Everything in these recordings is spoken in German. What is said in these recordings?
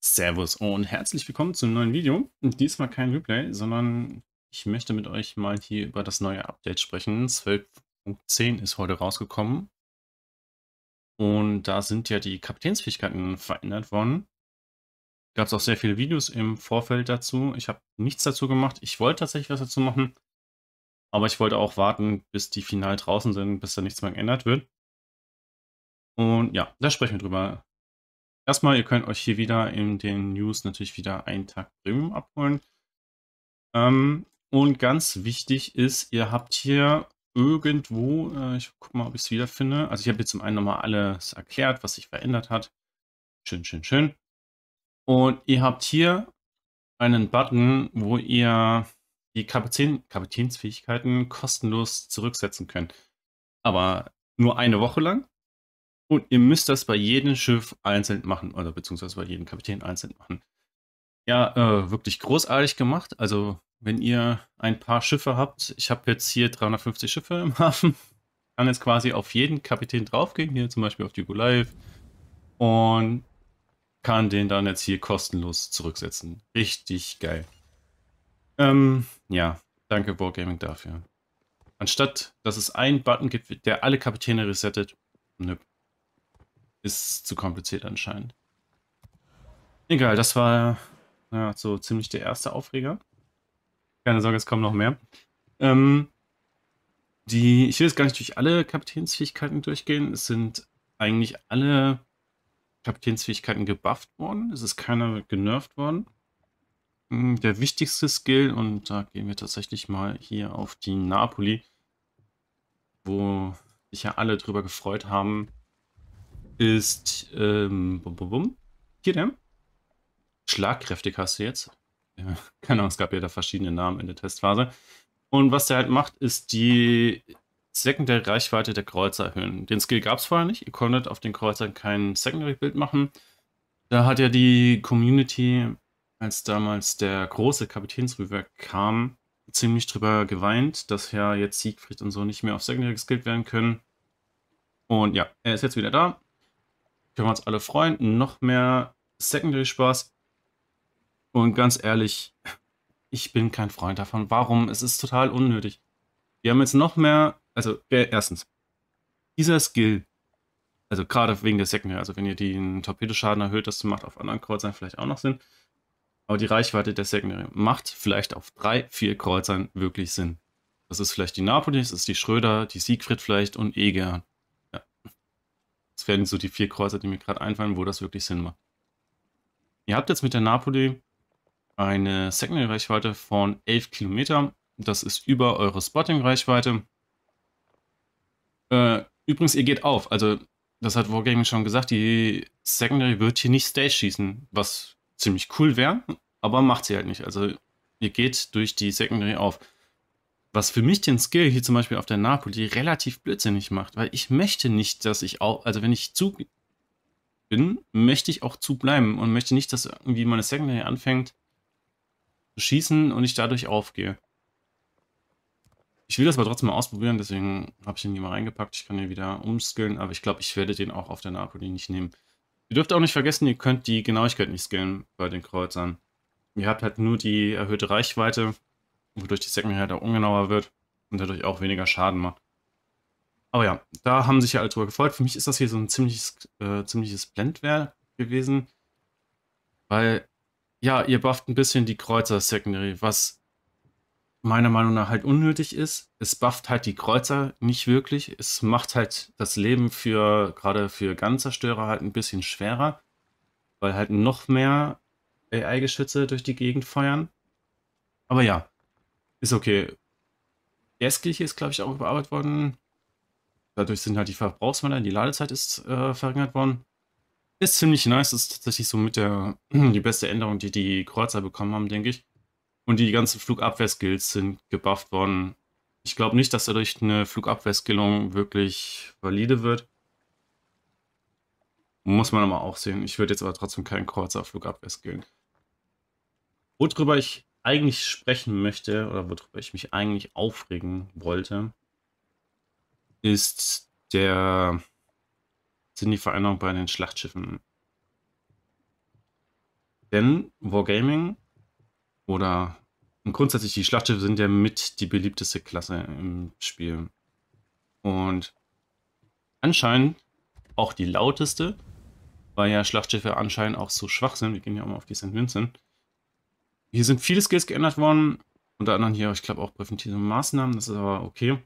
Servus und herzlich willkommen zu einem neuen Video. diesmal kein Replay, sondern ich möchte mit euch mal hier über das neue Update sprechen. 12.10 ist heute rausgekommen. Und da sind ja die Kapitänsfähigkeiten verändert worden. Gab es auch sehr viele Videos im Vorfeld dazu. Ich habe nichts dazu gemacht. Ich wollte tatsächlich was dazu machen. Aber ich wollte auch warten, bis die final draußen sind, bis da nichts mehr geändert wird. Und ja, da sprechen wir drüber. Erstmal, ihr könnt euch hier wieder in den News natürlich wieder einen Tag Premium abholen. Ähm, und ganz wichtig ist, ihr habt hier irgendwo, äh, ich guck mal, ob ich es wieder finde. Also ich habe hier zum einen nochmal alles erklärt, was sich verändert hat. Schön, schön, schön. Und ihr habt hier einen Button, wo ihr die Kapitän Kapitänsfähigkeiten kostenlos zurücksetzen könnt. Aber nur eine Woche lang. Und ihr müsst das bei jedem Schiff einzeln machen, oder beziehungsweise bei jedem Kapitän einzeln machen. Ja, äh, wirklich großartig gemacht. Also, wenn ihr ein paar Schiffe habt, ich habe jetzt hier 350 Schiffe im Hafen, kann jetzt quasi auf jeden Kapitän draufgehen, hier zum Beispiel auf die Live und kann den dann jetzt hier kostenlos zurücksetzen. Richtig geil. Ähm, ja, danke Wargaming dafür. Anstatt, dass es einen Button gibt, der alle Kapitäne resettet, nö. Ist zu kompliziert anscheinend. Egal, das war ja, so ziemlich der erste Aufreger. Keine Sorge, es kommen noch mehr. Ähm, die, ich will jetzt gar nicht durch alle Kapitänsfähigkeiten durchgehen. Es sind eigentlich alle Kapitänsfähigkeiten gebufft worden. Es ist keiner genervt worden. Hm, der wichtigste Skill, und da gehen wir tatsächlich mal hier auf die Napoli, wo sich ja alle drüber gefreut haben, ist ähm, bum, bum, bum. hier der. Schlagkräftig hast du jetzt. Ja, keine Ahnung, es gab ja da verschiedene Namen in der Testphase. Und was der halt macht, ist die sekundäre Reichweite der Kreuzer erhöhen. Den Skill gab es vorher nicht. Ihr konntet auf den Kreuzern kein Secondary-Bild machen. Da hat ja die Community, als damals der große Kapitänsrüver kam, ziemlich drüber geweint, dass ja jetzt Siegfried und so nicht mehr auf Secondary geskillt werden können. Und ja, er ist jetzt wieder da. Können wir uns alle freuen. Noch mehr Secondary-Spaß. Und ganz ehrlich, ich bin kein Freund davon. Warum? Es ist total unnötig. Wir haben jetzt noch mehr, also erstens, dieser Skill, also gerade wegen der Secondary, also wenn ihr den Torpedoschaden erhöht, das macht auf anderen Kreuzern vielleicht auch noch Sinn. Aber die Reichweite der Secondary macht vielleicht auf drei, vier Kreuzern wirklich Sinn. Das ist vielleicht die Napoli, das ist die Schröder, die Siegfried vielleicht und Eger wären so die vier Kreuzer, die mir gerade einfallen, wo das wirklich Sinn macht. Ihr habt jetzt mit der Napoli eine Secondary-Reichweite von 11 Kilometer. Das ist über eure Spotting-Reichweite. Äh, übrigens, ihr geht auf. Also, das hat Wargaming schon gesagt, die Secondary wird hier nicht Stage schießen, was ziemlich cool wäre, aber macht sie halt nicht. Also, ihr geht durch die Secondary auf was für mich den Skill hier zum Beispiel auf der Napoli relativ blödsinnig macht, weil ich möchte nicht, dass ich auch, also wenn ich zu bin, möchte ich auch zu bleiben und möchte nicht, dass irgendwie meine Secondary anfängt zu schießen und ich dadurch aufgehe. Ich will das aber trotzdem mal ausprobieren, deswegen habe ich den hier mal reingepackt. Ich kann ihn wieder umskillen, aber ich glaube, ich werde den auch auf der Napoli nicht nehmen. Ihr dürft auch nicht vergessen, ihr könnt die Genauigkeit nicht skillen bei den Kreuzern. Ihr habt halt nur die erhöhte Reichweite wodurch die Second halt auch ungenauer wird und dadurch auch weniger Schaden macht. Aber ja, da haben sich ja alle drüber gefreut. Für mich ist das hier so ein ziemliches, äh, ziemliches Blendwerk gewesen, weil ja, ihr bufft ein bisschen die Kreuzer Secondary, was meiner Meinung nach halt unnötig ist. Es bufft halt die Kreuzer nicht wirklich. Es macht halt das Leben für, gerade für Ganzzerstörer halt ein bisschen schwerer, weil halt noch mehr AI-Geschütze durch die Gegend feuern. Aber ja, ist okay. Gästliche ist, glaube ich, auch überarbeitet worden. Dadurch sind halt die Verbrauchsmänner, die Ladezeit ist äh, verringert worden. Ist ziemlich nice, ist tatsächlich so mit der die beste Änderung, die die Kreuzer bekommen haben, denke ich. Und die ganzen Flugabwehrskills sind gebufft worden. Ich glaube nicht, dass dadurch eine Flugabwehrskillung wirklich valide wird. Muss man aber auch sehen. Ich würde jetzt aber trotzdem keinen Kreuzer Flugabwehr skillen. Worüber ich eigentlich sprechen möchte oder worüber ich mich eigentlich aufregen wollte, ist der sind die Veränderungen bei den Schlachtschiffen. Denn Wargaming oder grundsätzlich die Schlachtschiffe sind ja mit die beliebteste Klasse im Spiel. Und anscheinend auch die lauteste, weil ja Schlachtschiffe anscheinend auch so schwach sind. Wir gehen ja auch mal auf die St. Vincent. Hier sind viele Skills geändert worden. Unter anderem hier, ich glaube, auch präventive Maßnahmen. Das ist aber okay.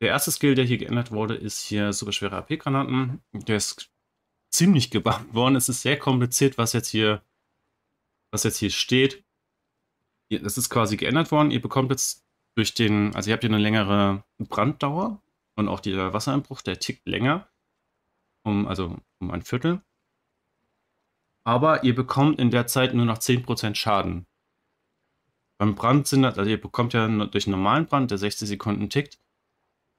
Der erste Skill, der hier geändert wurde, ist hier super schwere AP-Granaten. Der ist ziemlich gebannt worden. Es ist sehr kompliziert, was jetzt hier, was jetzt hier steht. Das ist quasi geändert worden. Ihr bekommt jetzt durch den, also ihr habt hier eine längere Branddauer und auch der Wassereinbruch, der tickt länger. Um, also um ein Viertel aber ihr bekommt in der Zeit nur noch 10% Schaden. Beim Brand sind das, also ihr bekommt ja durch einen normalen Brand, der 60 Sekunden tickt,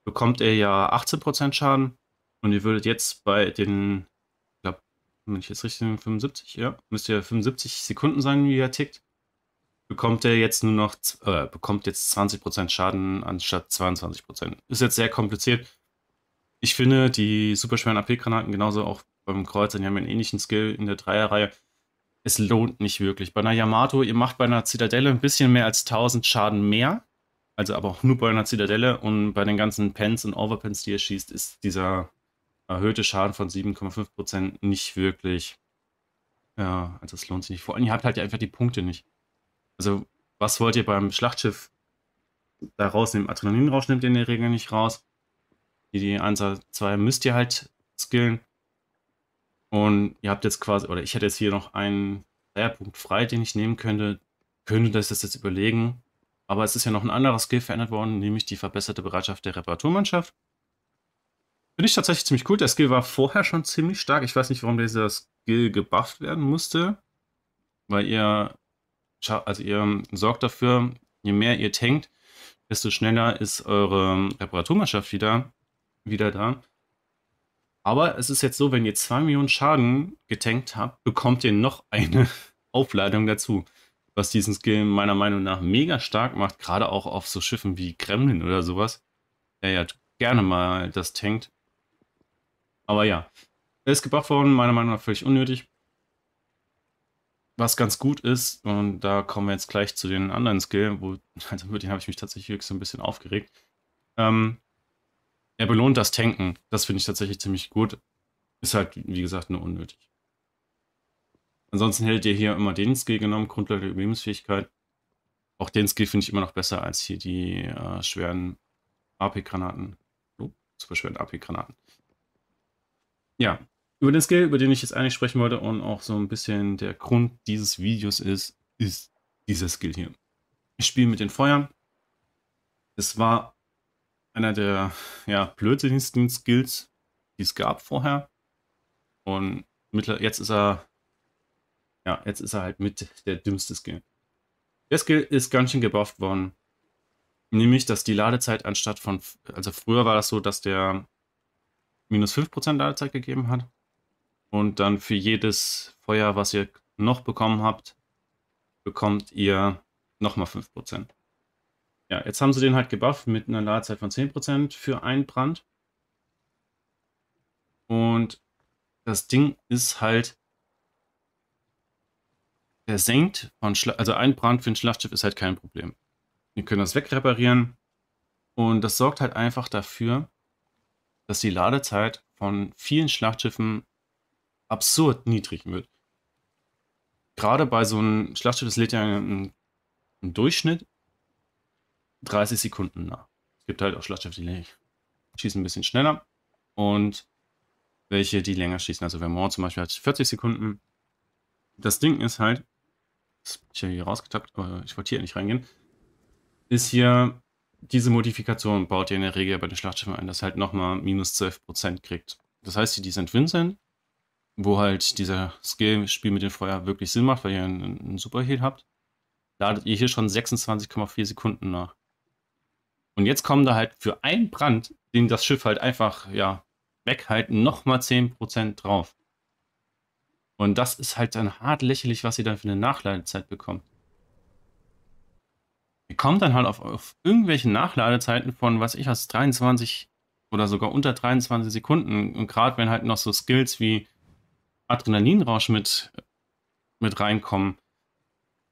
bekommt ihr ja 18% Schaden und ihr würdet jetzt bei den, ich glaube, wenn ich jetzt richtig 75, ja, müsst ihr 75 Sekunden sein, wie er tickt, bekommt er jetzt nur noch, äh, bekommt jetzt 20% Schaden anstatt 22%. Ist jetzt sehr kompliziert. Ich finde die superschweren AP-Granaten genauso auch beim Kreuzer, die haben einen ähnlichen Skill in der Dreierreihe. Es lohnt nicht wirklich. Bei einer Yamato, ihr macht bei einer Zitadelle ein bisschen mehr als 1000 Schaden mehr. Also aber auch nur bei einer Zitadelle. Und bei den ganzen Pens und Overpens, die ihr schießt, ist dieser erhöhte Schaden von 7,5% nicht wirklich. Ja, also es lohnt sich nicht. Vor allem, ihr habt halt einfach die Punkte nicht. Also, was wollt ihr beim Schlachtschiff da rausnehmen? Adrenalin rausnimmt ihr in der Regel nicht raus. Die, 1 2 müsst ihr halt skillen. Und ihr habt jetzt quasi, oder ich hätte jetzt hier noch einen Dreierpunkt frei, den ich nehmen könnte. Könnte das jetzt überlegen. Aber es ist ja noch ein anderes Skill verändert worden, nämlich die verbesserte Bereitschaft der Reparaturmannschaft. Finde ich tatsächlich ziemlich cool. Der Skill war vorher schon ziemlich stark. Ich weiß nicht, warum dieser Skill gebufft werden musste. Weil ihr, also ihr sorgt dafür, je mehr ihr tankt, desto schneller ist eure Reparaturmannschaft wieder, wieder da. Aber es ist jetzt so, wenn ihr 2 Millionen Schaden getankt habt, bekommt ihr noch eine Aufladung dazu. Was diesen Skill meiner Meinung nach mega stark macht, gerade auch auf so Schiffen wie Kremlin oder sowas, der ja gerne mal das tankt. Aber ja, er ist gebufft worden, meiner Meinung nach völlig unnötig. Was ganz gut ist, und da kommen wir jetzt gleich zu den anderen Skill, wo, also über den habe ich mich tatsächlich wirklich so ein bisschen aufgeregt. Ähm, er belohnt das Tanken. Das finde ich tatsächlich ziemlich gut. Ist halt, wie gesagt, nur unnötig. Ansonsten hättet ihr hier immer den Skill genommen, Grundlage der Überlebensfähigkeit. Auch den Skill finde ich immer noch besser als hier die äh, schweren AP-Granaten. Oh, super schweren AP-Granaten. Ja, über den Skill, über den ich jetzt eigentlich sprechen wollte und auch so ein bisschen der Grund dieses Videos ist, ist dieser Skill hier. Ich spiele mit den Feuern. Es war einer der ja, blödsinnigsten Skills, die es gab vorher. Und jetzt ist er, ja, jetzt ist er halt mit der dümmste Skill. Der Skill ist ganz schön gebufft worden. Nämlich, dass die Ladezeit anstatt von, also früher war das so, dass der minus 5% Ladezeit gegeben hat. Und dann für jedes Feuer, was ihr noch bekommen habt, bekommt ihr nochmal 5%. Ja, jetzt haben sie den halt gebufft mit einer Ladezeit von 10% für einen Brand. Und das Ding ist halt, der senkt von Schla also ein Brand für ein Schlachtschiff ist halt kein Problem. Wir können das wegreparieren und das sorgt halt einfach dafür, dass die Ladezeit von vielen Schlachtschiffen absurd niedrig wird. Gerade bei so einem Schlachtschiff, das lädt ja einen Durchschnitt 30 Sekunden nah. Es gibt halt auch Schlagschiffe, die schießen ein bisschen schneller und welche, die länger schießen. Also Vermont zum Beispiel hat 40 Sekunden. Das Ding ist halt, das bin ich ja hier rausgetappt, aber ich wollte hier nicht reingehen, ist hier, diese Modifikation baut ihr in der Regel bei den Schlachtschiffen ein, dass halt nochmal minus 12% kriegt. Das heißt, die Descent Win sind, wo halt dieser Skill-Spiel mit dem Feuer wirklich Sinn macht, weil ihr einen Superheal habt, ladet ihr hier schon 26,4 Sekunden nach. Und jetzt kommen da halt für einen Brand, den das Schiff halt einfach, ja, weghalten, nochmal 10% drauf. Und das ist halt dann hart lächerlich, was sie dann für eine Nachladezeit bekommen. Wir kommen dann halt auf, auf irgendwelche Nachladezeiten von, was ich als 23 oder sogar unter 23 Sekunden. Und gerade wenn halt noch so Skills wie Adrenalinrausch mit, mit reinkommen,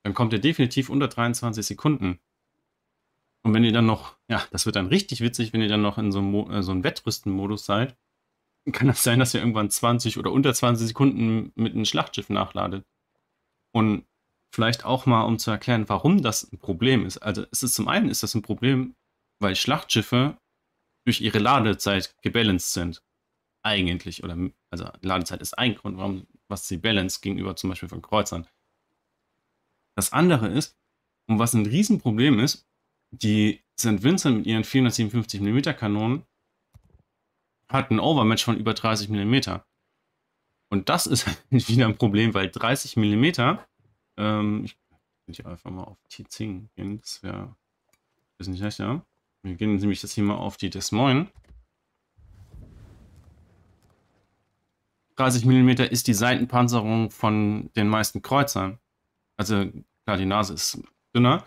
dann kommt er definitiv unter 23 Sekunden. Und wenn ihr dann noch, ja, das wird dann richtig witzig, wenn ihr dann noch in so einem, äh, so einem wettrüsten seid, kann das sein, dass ihr irgendwann 20 oder unter 20 Sekunden mit einem Schlachtschiff nachladet. Und vielleicht auch mal, um zu erklären, warum das ein Problem ist. Also es ist zum einen ist das ein Problem, weil Schlachtschiffe durch ihre Ladezeit gebalanced sind. Eigentlich. Oder also Ladezeit ist ein Grund, warum was sie balanced gegenüber zum Beispiel von Kreuzern. Das andere ist, und was ein Riesenproblem ist, die St. Vincent mit ihren 457 mm Kanonen hat ein Overmatch von über 30 mm. Und das ist wieder ein Problem, weil 30 mm, ähm, ich könnte hier einfach mal auf T10 gehen, das wäre, ist nicht recht, Wir gehen nämlich jetzt hier mal auf die Des Moines. 30 mm ist die Seitenpanzerung von den meisten Kreuzern. Also klar, die Nase ist dünner,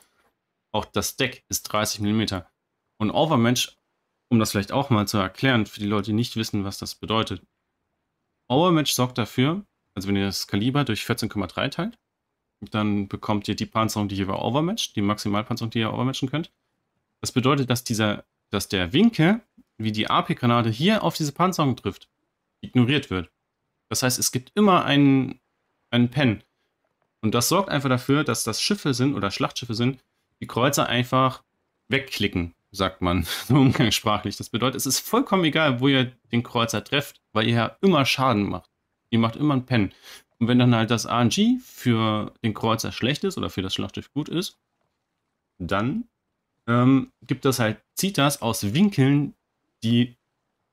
auch das Deck ist 30 mm. Und Overmatch, um das vielleicht auch mal zu erklären, für die Leute, die nicht wissen, was das bedeutet. Overmatch sorgt dafür, also wenn ihr das Kaliber durch 14,3 teilt, dann bekommt ihr die Panzerung, die ihr Overmatch, die Maximalpanzerung, die ihr overmatchen könnt. Das bedeutet, dass, dieser, dass der Winkel, wie die AP-Granate hier auf diese Panzerung trifft, ignoriert wird. Das heißt, es gibt immer einen, einen Pen. Und das sorgt einfach dafür, dass das Schiffe sind oder Schlachtschiffe sind, die Kreuzer einfach wegklicken, sagt man so umgangssprachlich. Das bedeutet, es ist vollkommen egal, wo ihr den Kreuzer trefft, weil ihr ja immer Schaden macht. Ihr macht immer einen Pen. Und wenn dann halt das RNG für den Kreuzer schlecht ist oder für das Schlachtschiff gut ist, dann ähm, gibt das halt Zitas aus Winkeln, die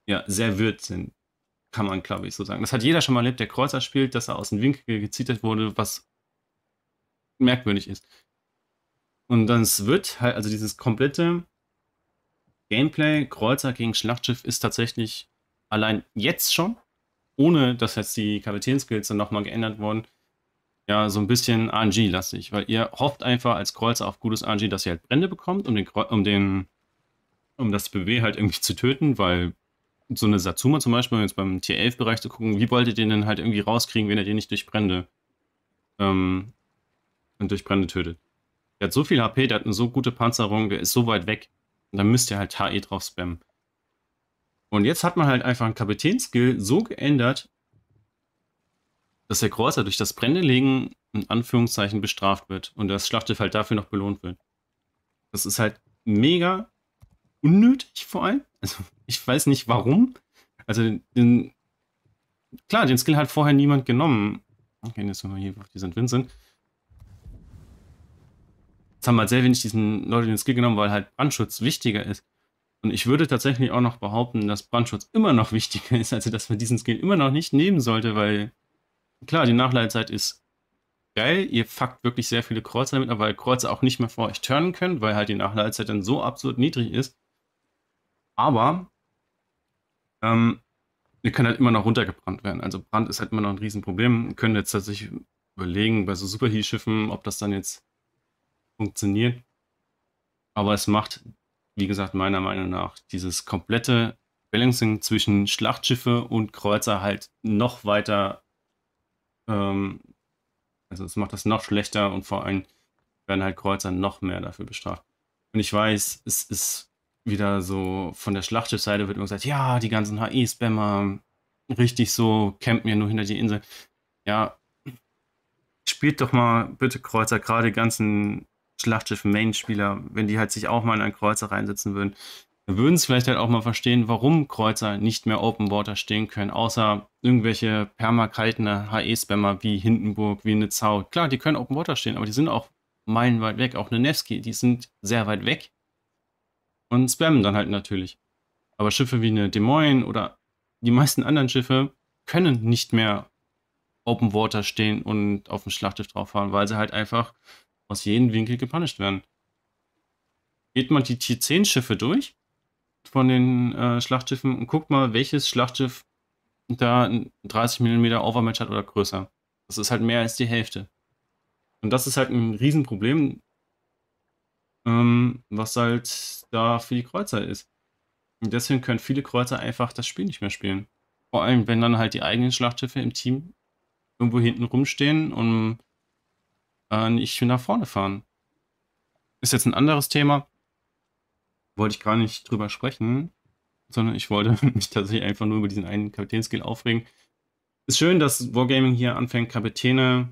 ja sehr serviert sind. Kann man, glaube ich, so sagen. Das hat jeder schon mal erlebt, der Kreuzer spielt, dass er aus dem Winkel gezittert wurde, was merkwürdig ist. Und dann wird halt, also dieses komplette Gameplay Kreuzer gegen Schlachtschiff ist tatsächlich allein jetzt schon, ohne dass jetzt die Kapitänskills dann nochmal geändert wurden, ja, so ein bisschen RNG-lastig, weil ihr hofft einfach als Kreuzer auf gutes RNG, dass ihr halt Brände bekommt, um den, um den, um das BW halt irgendwie zu töten, weil so eine Satsuma zum Beispiel, um jetzt beim Tier 11 Bereich zu gucken, wie wolltet ihr den halt irgendwie rauskriegen, wenn ihr den nicht durch Brände, ähm, und durch Brände tötet? Der hat so viel HP, der hat eine so gute Panzerung, der ist so weit weg. Und dann müsst ihr halt HE drauf spammen. Und jetzt hat man halt einfach einen Kapitänskill so geändert, dass der Kreuzer durch das brennende in Anführungszeichen bestraft wird und das Schlachtefeld dafür noch belohnt wird. Das ist halt mega unnötig vor allem. Also ich weiß nicht warum. Also den, klar, den Skill hat vorher niemand genommen. Okay, jetzt sind wir hier auf die St. Vincent. Jetzt haben halt sehr wenig diesen Leute den Skill genommen, weil halt Brandschutz wichtiger ist. Und ich würde tatsächlich auch noch behaupten, dass Brandschutz immer noch wichtiger ist, also dass man diesen Skill immer noch nicht nehmen sollte, weil klar, die Nachleitzeit ist geil. Ihr fuckt wirklich sehr viele Kreuzer damit, aber weil Kreuzer auch nicht mehr vor euch turnen können, weil halt die Nachleitzeit dann so absurd niedrig ist. Aber ähm, ihr könnt halt immer noch runtergebrannt werden. Also Brand ist halt immer noch ein Riesenproblem. Wir können jetzt tatsächlich überlegen, bei so Superheat-Schiffen, ob das dann jetzt funktioniert. Aber es macht, wie gesagt, meiner Meinung nach dieses komplette Balancing zwischen Schlachtschiffe und Kreuzer halt noch weiter. Ähm, also es macht das noch schlechter und vor allem werden halt Kreuzer noch mehr dafür bestraft. Und ich weiß, es ist wieder so, von der Schlachtschiffseite wird immer gesagt, ja, die ganzen HE-Spammer, richtig so, campen ja nur hinter die Insel. Ja, spielt doch mal bitte Kreuzer, gerade die ganzen Schlachtschiff-Main-Spieler, wenn die halt sich auch mal in einen Kreuzer reinsetzen würden, würden sie vielleicht halt auch mal verstehen, warum Kreuzer nicht mehr Open Water stehen können, außer irgendwelche permakaltene HE-Spammer wie Hindenburg, wie eine Zau. Klar, die können Open Water stehen, aber die sind auch meilenweit weg. Auch eine Nevsky, die sind sehr weit weg und spammen dann halt natürlich. Aber Schiffe wie eine Des Moines oder die meisten anderen Schiffe können nicht mehr Open Water stehen und auf dem Schlachtschiff drauf fahren, weil sie halt einfach aus jedem Winkel gepunished werden. Geht mal die Tier 10 schiffe durch von den äh, Schlachtschiffen und guckt mal, welches Schlachtschiff da 30 mm Overmatch hat oder größer. Das ist halt mehr als die Hälfte. Und das ist halt ein Riesenproblem, ähm, was halt da für die Kreuzer ist. Und deswegen können viele Kreuzer einfach das Spiel nicht mehr spielen. Vor allem, wenn dann halt die eigenen Schlachtschiffe im Team irgendwo hinten rumstehen und äh, nicht nach vorne fahren. Ist jetzt ein anderes Thema. Wollte ich gar nicht drüber sprechen, sondern ich wollte mich tatsächlich einfach nur über diesen einen Kapitänskill aufregen. Ist schön, dass Wargaming hier anfängt, Kapitäne,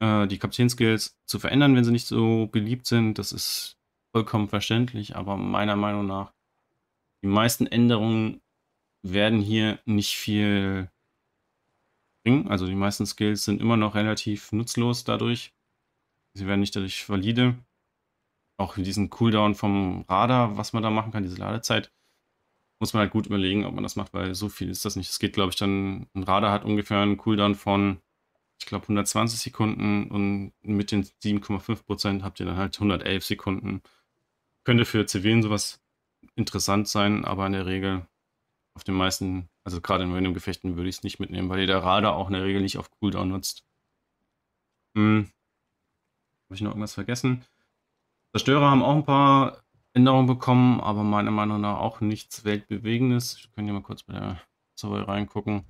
äh, die Kapitänskills zu verändern, wenn sie nicht so beliebt sind. Das ist vollkommen verständlich, aber meiner Meinung nach, die meisten Änderungen werden hier nicht viel bringen. Also die meisten Skills sind immer noch relativ nutzlos dadurch. Sie werden nicht dadurch valide. Auch diesen Cooldown vom Radar, was man da machen kann, diese Ladezeit, muss man halt gut überlegen, ob man das macht, weil so viel ist das nicht. Es geht, glaube ich, dann, ein Radar hat ungefähr einen Cooldown von, ich glaube, 120 Sekunden und mit den 7,5% habt ihr dann halt 111 Sekunden. Könnte für Zivilen sowas interessant sein, aber in der Regel auf den meisten, also gerade in Random-Gefechten würde ich es nicht mitnehmen, weil ihr der Radar auch in der Regel nicht auf Cooldown nutzt. Hm. Habe ich noch irgendwas vergessen? Zerstörer haben auch ein paar Änderungen bekommen, aber meiner Meinung nach auch nichts Weltbewegendes. Ich kann hier mal kurz bei der Survey reingucken.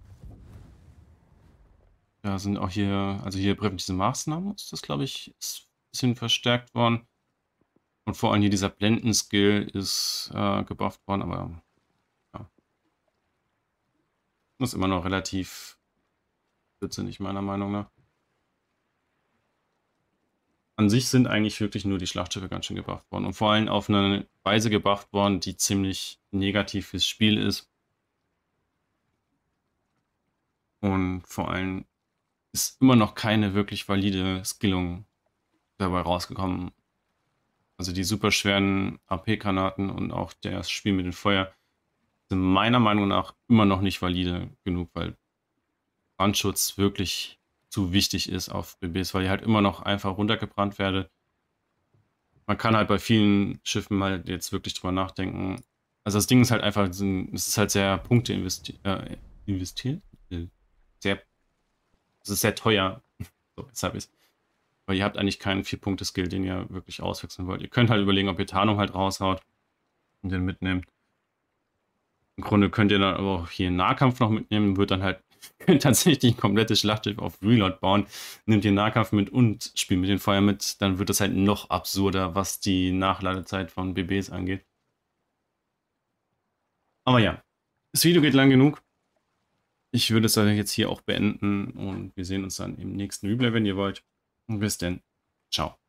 Da sind auch hier, also hier diese Maßnahmen, ist das glaube ich, ist ein bisschen verstärkt worden. Und vor allem hier dieser Blenden-Skill ist äh, gebufft worden, aber ja. Das ist immer noch relativ witzig, meiner Meinung nach an sich sind eigentlich wirklich nur die Schlachtschiffe ganz schön gebracht worden. Und vor allem auf eine Weise gebracht worden, die ziemlich negativ fürs Spiel ist. Und vor allem ist immer noch keine wirklich valide Skillung dabei rausgekommen. Also die superschweren AP-Granaten und auch das Spiel mit dem Feuer sind meiner Meinung nach immer noch nicht valide genug, weil Brandschutz wirklich zu wichtig ist auf BBs, weil ich halt immer noch einfach runtergebrannt werde. Man kann halt bei vielen Schiffen mal halt jetzt wirklich drüber nachdenken. Also das Ding ist halt einfach, es ist halt sehr Punkte investi äh, investiert. Äh, sehr, es ist sehr teuer. so, jetzt habe ich es. Weil ihr habt eigentlich keinen Vier-Punkte-Skill, den ihr wirklich auswechseln wollt. Ihr könnt halt überlegen, ob ihr Tarnung halt raushaut und den mitnehmt. Im Grunde könnt ihr dann aber auch hier Nahkampf noch mitnehmen, wird dann halt könnt tatsächlich ein komplettes Schlachtschiff auf Reload bauen, nehmt den Nahkampf mit und spielt mit dem Feuer mit, dann wird das halt noch absurder, was die Nachladezeit von BBs angeht. Aber ja, das Video geht lang genug. Ich würde es dann jetzt hier auch beenden und wir sehen uns dann im nächsten Replay, wenn ihr wollt. Und bis denn. Ciao.